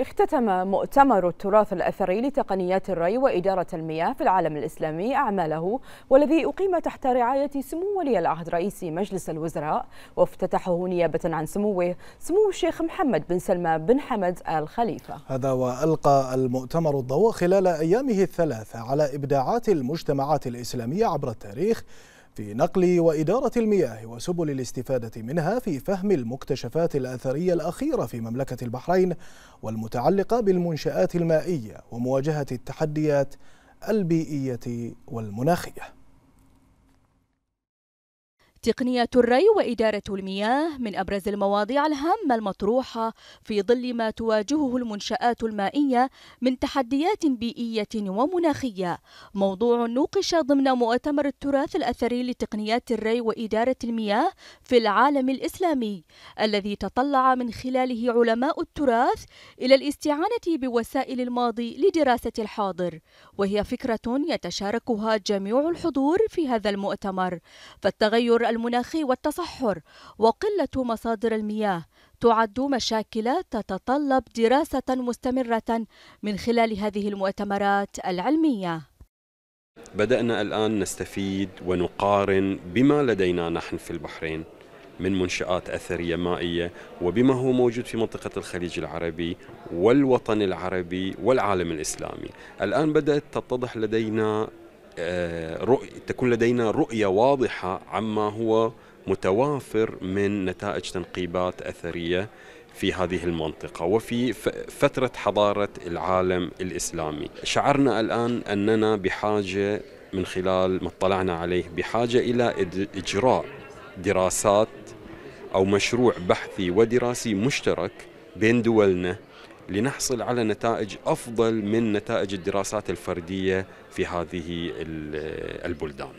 اختتم مؤتمر التراث الأثري لتقنيات الري وإدارة المياه في العالم الإسلامي أعماله والذي أقيم تحت رعاية سمو ولي العهد رئيس مجلس الوزراء وافتتحه نيابة عن سموه سمو الشيخ محمد بن سلمان بن حمد آل خليفة هذا وألقى المؤتمر الضوء خلال أيامه الثلاثة على إبداعات المجتمعات الإسلامية عبر التاريخ في نقل وإدارة المياه وسبل الاستفادة منها في فهم المكتشفات الأثرية الأخيرة في مملكة البحرين والمتعلقة بالمنشآت المائية ومواجهة التحديات البيئية والمناخية تقنية الري وإدارة المياه من أبرز المواضيع الهامة المطروحة في ظل ما تواجهه المنشآت المائية من تحديات بيئية ومناخية، موضوع نوقش ضمن مؤتمر التراث الأثري لتقنيات الري وإدارة المياه في العالم الإسلامي، الذي تطلع من خلاله علماء التراث إلى الاستعانة بوسائل الماضي لدراسة الحاضر، وهي فكرة يتشاركها جميع الحضور في هذا المؤتمر، فالتغير المناخي والتصحر وقلة مصادر المياه تعد مشاكل تتطلب دراسة مستمرة من خلال هذه المؤتمرات العلمية. بدأنا الآن نستفيد ونقارن بما لدينا نحن في البحرين من منشآت أثرية مائية وبما هو موجود في منطقة الخليج العربي والوطن العربي والعالم الإسلامي الآن بدأت تتضح لدينا آه، رؤية تكون لدينا رؤية واضحة عما هو متوافر من نتائج تنقيبات أثرية في هذه المنطقة وفي فترة حضارة العالم الإسلامي شعرنا الآن أننا بحاجة من خلال ما اطلعنا عليه بحاجة إلى إجراء دراسات أو مشروع بحثي ودراسي مشترك بين دولنا لنحصل على نتائج افضل من نتائج الدراسات الفرديه في هذه البلدان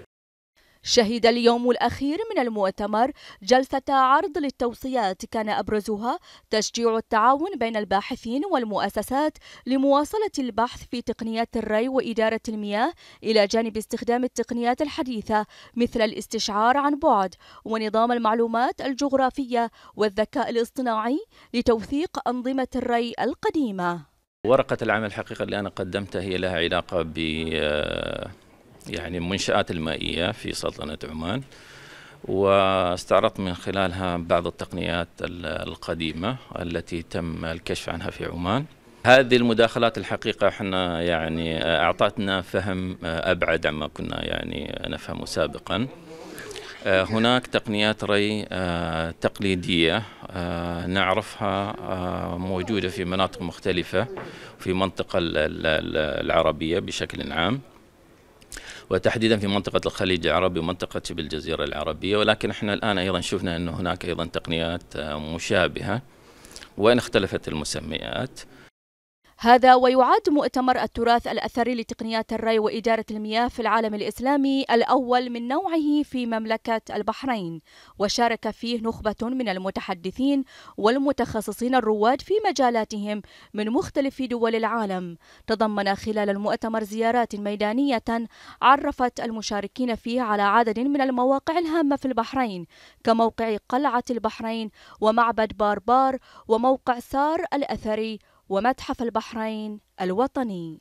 شهد اليوم الأخير من المؤتمر جلسة عرض للتوصيات كان أبرزها تشجيع التعاون بين الباحثين والمؤسسات لمواصلة البحث في تقنيات الري وإدارة المياه إلى جانب استخدام التقنيات الحديثة مثل الاستشعار عن بعد ونظام المعلومات الجغرافية والذكاء الاصطناعي لتوثيق أنظمة الري القديمة ورقة العمل الحقيقة اللي أنا قدمتها هي لها علاقة ب يعني المنشآت المائية في سلطنة عمان واستعرضت من خلالها بعض التقنيات القديمة التي تم الكشف عنها في عمان هذه المداخلات الحقيقة احنا يعني أعطتنا فهم أبعد عما كنا يعني نفهمه سابقا هناك تقنيات ري تقليدية نعرفها موجودة في مناطق مختلفة في منطقة العربية بشكل عام وتحديدا في منطقة الخليج العربي ومنطقة شبه الجزيرة العربية ولكن احنا الآن أيضا شفنا أن هناك أيضا تقنيات مشابهة وإن اختلفت المسميات هذا ويعد مؤتمر التراث الأثري لتقنيات الري وإدارة المياه في العالم الإسلامي الأول من نوعه في مملكة البحرين وشارك فيه نخبة من المتحدثين والمتخصصين الرواد في مجالاتهم من مختلف دول العالم تضمن خلال المؤتمر زيارات ميدانية عرفت المشاركين فيه على عدد من المواقع الهامة في البحرين كموقع قلعة البحرين ومعبد باربار وموقع سار الأثري ومتحف البحرين الوطني